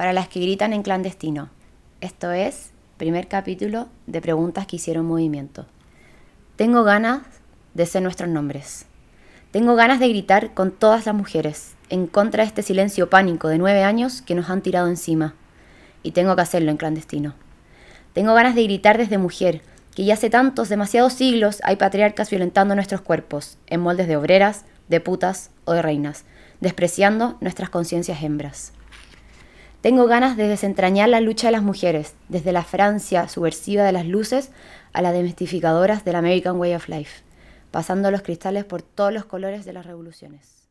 para las que gritan en clandestino. Esto es, primer capítulo de preguntas que hicieron movimiento. Tengo ganas de ser nuestros nombres. Tengo ganas de gritar con todas las mujeres, en contra de este silencio pánico de nueve años que nos han tirado encima. Y tengo que hacerlo en clandestino. Tengo ganas de gritar desde mujer, que ya hace tantos, demasiados siglos hay patriarcas violentando nuestros cuerpos, en moldes de obreras, de putas o de reinas, despreciando nuestras conciencias hembras. Tengo ganas de desentrañar la lucha de las mujeres, desde la Francia subversiva de las luces a las demestificadoras del American Way of Life, pasando los cristales por todos los colores de las revoluciones.